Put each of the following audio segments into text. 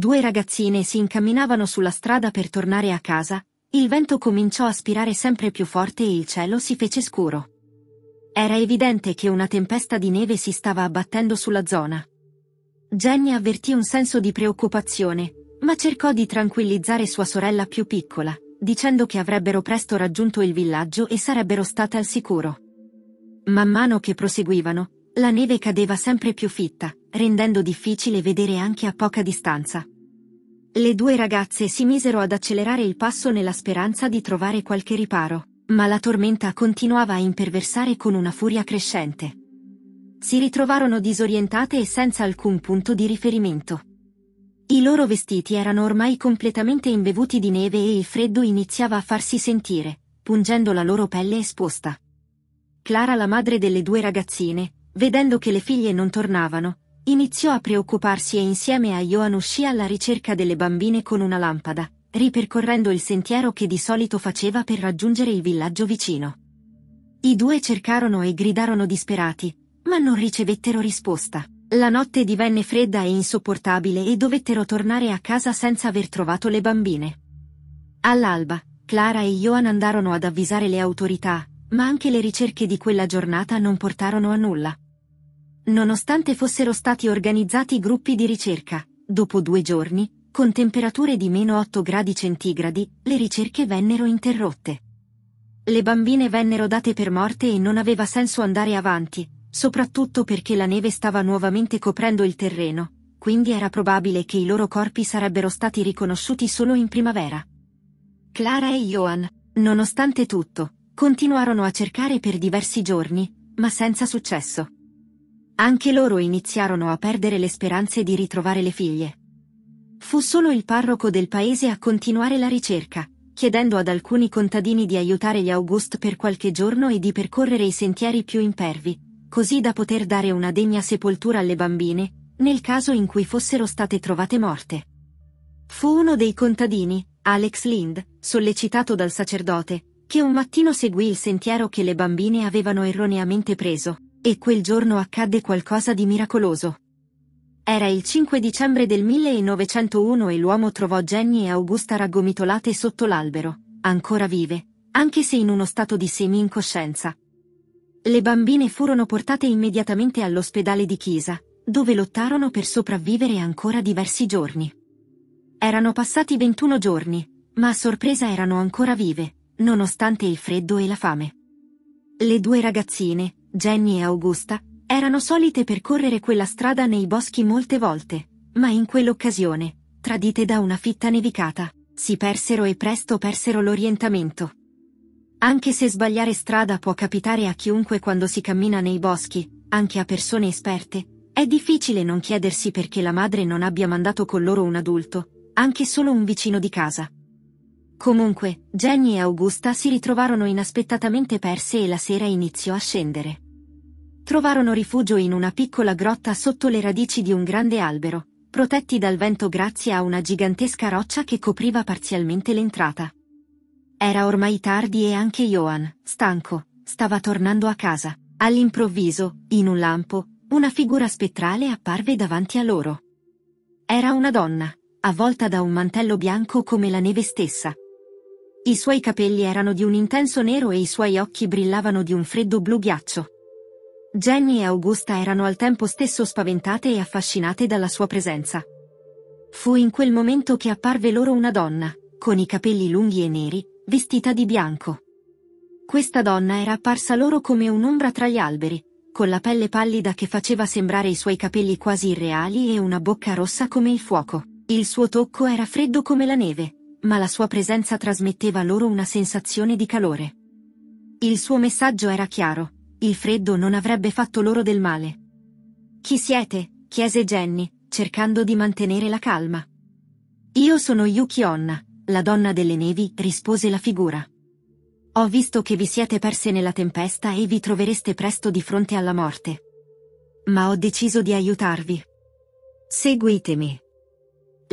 Due ragazzine si incamminavano sulla strada per tornare a casa, il vento cominciò a spirare sempre più forte e il cielo si fece scuro. Era evidente che una tempesta di neve si stava abbattendo sulla zona. Jenny avvertì un senso di preoccupazione, ma cercò di tranquillizzare sua sorella più piccola, dicendo che avrebbero presto raggiunto il villaggio e sarebbero state al sicuro. Man mano che proseguivano, la neve cadeva sempre più fitta, rendendo difficile vedere anche a poca distanza. Le due ragazze si misero ad accelerare il passo nella speranza di trovare qualche riparo, ma la tormenta continuava a imperversare con una furia crescente. Si ritrovarono disorientate e senza alcun punto di riferimento. I loro vestiti erano ormai completamente imbevuti di neve e il freddo iniziava a farsi sentire, pungendo la loro pelle esposta. Clara, la madre delle due ragazzine, vedendo che le figlie non tornavano, iniziò a preoccuparsi e insieme a Johan uscì alla ricerca delle bambine con una lampada, ripercorrendo il sentiero che di solito faceva per raggiungere il villaggio vicino. I due cercarono e gridarono disperati, ma non ricevettero risposta. La notte divenne fredda e insopportabile e dovettero tornare a casa senza aver trovato le bambine. All'alba, Clara e Johan andarono ad avvisare le autorità, ma anche le ricerche di quella giornata non portarono a nulla nonostante fossero stati organizzati gruppi di ricerca. Dopo due giorni, con temperature di meno 8 gradi centigradi, le ricerche vennero interrotte. Le bambine vennero date per morte e non aveva senso andare avanti, soprattutto perché la neve stava nuovamente coprendo il terreno, quindi era probabile che i loro corpi sarebbero stati riconosciuti solo in primavera. Clara e Johan, nonostante tutto, continuarono a cercare per diversi giorni, ma senza successo. Anche loro iniziarono a perdere le speranze di ritrovare le figlie. Fu solo il parroco del paese a continuare la ricerca, chiedendo ad alcuni contadini di aiutare gli August per qualche giorno e di percorrere i sentieri più impervi, così da poter dare una degna sepoltura alle bambine, nel caso in cui fossero state trovate morte. Fu uno dei contadini, Alex Lind, sollecitato dal sacerdote, che un mattino seguì il sentiero che le bambine avevano erroneamente preso. E quel giorno accadde qualcosa di miracoloso. Era il 5 dicembre del 1901 e l'uomo trovò Jenny e Augusta raggomitolate sotto l'albero, ancora vive, anche se in uno stato di semi-incoscienza. Le bambine furono portate immediatamente all'ospedale di Chiesa, dove lottarono per sopravvivere ancora diversi giorni. Erano passati 21 giorni, ma a sorpresa erano ancora vive, nonostante il freddo e la fame. Le due ragazzine, Jenny e Augusta, erano solite percorrere quella strada nei boschi molte volte, ma in quell'occasione, tradite da una fitta nevicata, si persero e presto persero l'orientamento. Anche se sbagliare strada può capitare a chiunque quando si cammina nei boschi, anche a persone esperte, è difficile non chiedersi perché la madre non abbia mandato con loro un adulto, anche solo un vicino di casa. Comunque, Jenny e Augusta si ritrovarono inaspettatamente perse e la sera iniziò a scendere. Trovarono rifugio in una piccola grotta sotto le radici di un grande albero, protetti dal vento grazie a una gigantesca roccia che copriva parzialmente l'entrata. Era ormai tardi e anche Johan, stanco, stava tornando a casa. All'improvviso, in un lampo, una figura spettrale apparve davanti a loro. Era una donna, avvolta da un mantello bianco come la neve stessa, i suoi capelli erano di un intenso nero e i suoi occhi brillavano di un freddo blu ghiaccio. Jenny e Augusta erano al tempo stesso spaventate e affascinate dalla sua presenza. Fu in quel momento che apparve loro una donna, con i capelli lunghi e neri, vestita di bianco. Questa donna era apparsa loro come un'ombra tra gli alberi, con la pelle pallida che faceva sembrare i suoi capelli quasi irreali e una bocca rossa come il fuoco. Il suo tocco era freddo come la neve, ma la sua presenza trasmetteva loro una sensazione di calore. Il suo messaggio era chiaro, il freddo non avrebbe fatto loro del male. Chi siete? chiese Jenny, cercando di mantenere la calma. Io sono Yuki Onna, la donna delle nevi, rispose la figura. Ho visto che vi siete perse nella tempesta e vi trovereste presto di fronte alla morte. Ma ho deciso di aiutarvi. Seguitemi.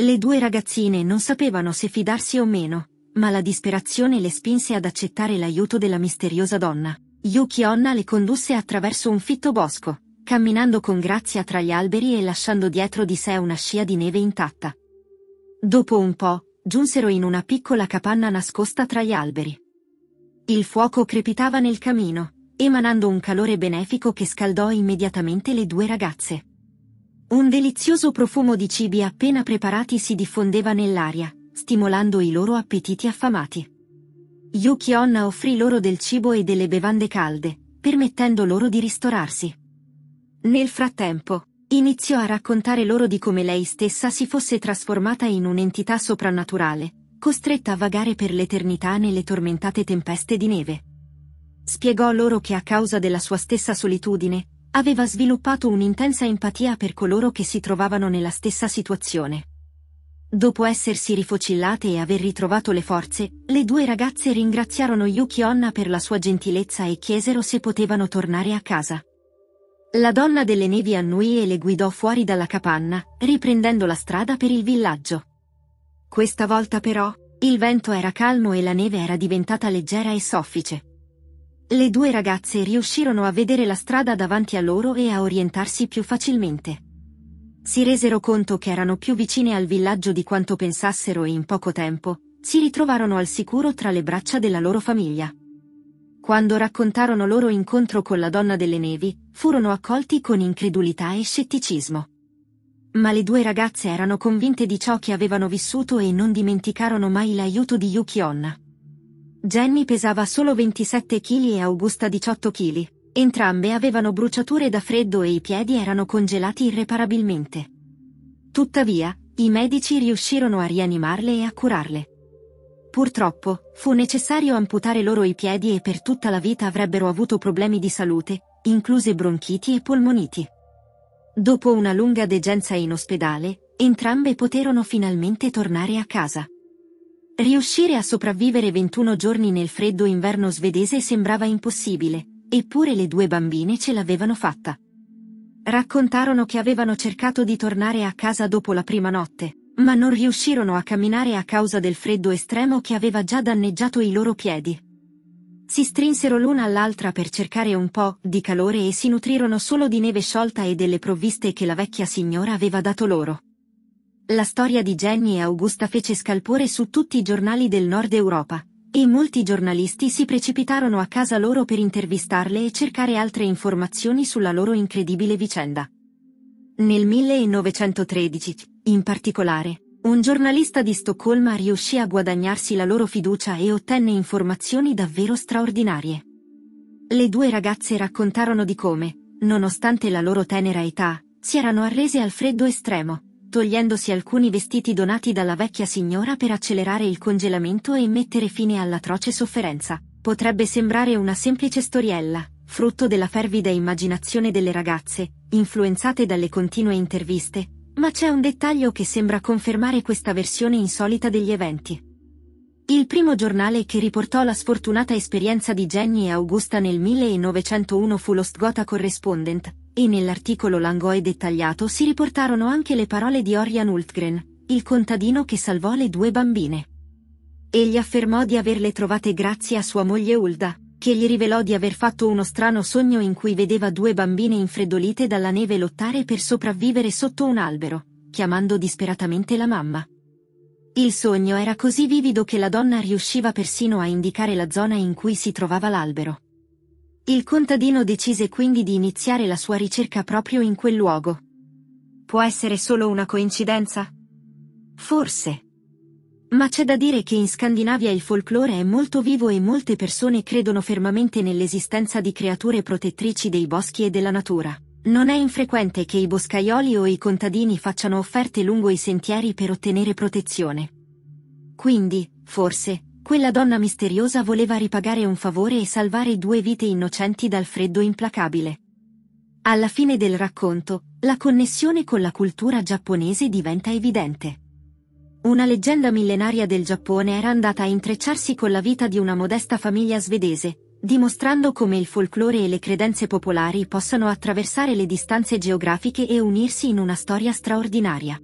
Le due ragazzine non sapevano se fidarsi o meno, ma la disperazione le spinse ad accettare l'aiuto della misteriosa donna. Yuki Onna le condusse attraverso un fitto bosco, camminando con grazia tra gli alberi e lasciando dietro di sé una scia di neve intatta. Dopo un po', giunsero in una piccola capanna nascosta tra gli alberi. Il fuoco crepitava nel camino, emanando un calore benefico che scaldò immediatamente le due ragazze. Un delizioso profumo di cibi appena preparati si diffondeva nell'aria, stimolando i loro appetiti affamati. Yuki Onna offrì loro del cibo e delle bevande calde, permettendo loro di ristorarsi. Nel frattempo, iniziò a raccontare loro di come lei stessa si fosse trasformata in un'entità soprannaturale, costretta a vagare per l'eternità nelle tormentate tempeste di neve. Spiegò loro che a causa della sua stessa solitudine, aveva sviluppato un'intensa empatia per coloro che si trovavano nella stessa situazione. Dopo essersi rifocillate e aver ritrovato le forze, le due ragazze ringraziarono Yuki Onna per la sua gentilezza e chiesero se potevano tornare a casa. La donna delle nevi annui e le guidò fuori dalla capanna, riprendendo la strada per il villaggio. Questa volta però, il vento era calmo e la neve era diventata leggera e soffice. Le due ragazze riuscirono a vedere la strada davanti a loro e a orientarsi più facilmente. Si resero conto che erano più vicine al villaggio di quanto pensassero e in poco tempo si ritrovarono al sicuro tra le braccia della loro famiglia. Quando raccontarono loro incontro con la donna delle nevi, furono accolti con incredulità e scetticismo. Ma le due ragazze erano convinte di ciò che avevano vissuto e non dimenticarono mai l'aiuto di Yuki Onna. Jenny pesava solo 27 kg e Augusta 18 kg. Entrambe avevano bruciature da freddo e i piedi erano congelati irreparabilmente. Tuttavia, i medici riuscirono a rianimarle e a curarle. Purtroppo, fu necessario amputare loro i piedi e per tutta la vita avrebbero avuto problemi di salute, incluse bronchiti e polmoniti. Dopo una lunga degenza in ospedale, entrambe poterono finalmente tornare a casa. Riuscire a sopravvivere 21 giorni nel freddo inverno svedese sembrava impossibile, eppure le due bambine ce l'avevano fatta. Raccontarono che avevano cercato di tornare a casa dopo la prima notte, ma non riuscirono a camminare a causa del freddo estremo che aveva già danneggiato i loro piedi. Si strinsero l'una all'altra per cercare un po' di calore e si nutrirono solo di neve sciolta e delle provviste che la vecchia signora aveva dato loro. La storia di Jenny e Augusta fece scalpore su tutti i giornali del nord Europa, e molti giornalisti si precipitarono a casa loro per intervistarle e cercare altre informazioni sulla loro incredibile vicenda. Nel 1913, in particolare, un giornalista di Stoccolma riuscì a guadagnarsi la loro fiducia e ottenne informazioni davvero straordinarie. Le due ragazze raccontarono di come, nonostante la loro tenera età, si erano arrese al freddo estremo, togliendosi alcuni vestiti donati dalla vecchia signora per accelerare il congelamento e mettere fine all'atroce sofferenza. Potrebbe sembrare una semplice storiella, frutto della fervida immaginazione delle ragazze, influenzate dalle continue interviste, ma c'è un dettaglio che sembra confermare questa versione insolita degli eventi. Il primo giornale che riportò la sfortunata esperienza di Jenny e Augusta nel 1901 fu lo Sgota Correspondent, e nell'articolo Langoe dettagliato si riportarono anche le parole di Orian Hultgren, il contadino che salvò le due bambine. Egli affermò di averle trovate grazie a sua moglie Ulda, che gli rivelò di aver fatto uno strano sogno in cui vedeva due bambine infreddolite dalla neve lottare per sopravvivere sotto un albero, chiamando disperatamente la mamma. Il sogno era così vivido che la donna riusciva persino a indicare la zona in cui si trovava l'albero. Il contadino decise quindi di iniziare la sua ricerca proprio in quel luogo. Può essere solo una coincidenza? Forse. Ma c'è da dire che in Scandinavia il folklore è molto vivo e molte persone credono fermamente nell'esistenza di creature protettrici dei boschi e della natura. Non è infrequente che i boscaioli o i contadini facciano offerte lungo i sentieri per ottenere protezione. Quindi, forse, quella donna misteriosa voleva ripagare un favore e salvare due vite innocenti dal freddo implacabile. Alla fine del racconto, la connessione con la cultura giapponese diventa evidente. Una leggenda millenaria del Giappone era andata a intrecciarsi con la vita di una modesta famiglia svedese, dimostrando come il folklore e le credenze popolari possano attraversare le distanze geografiche e unirsi in una storia straordinaria.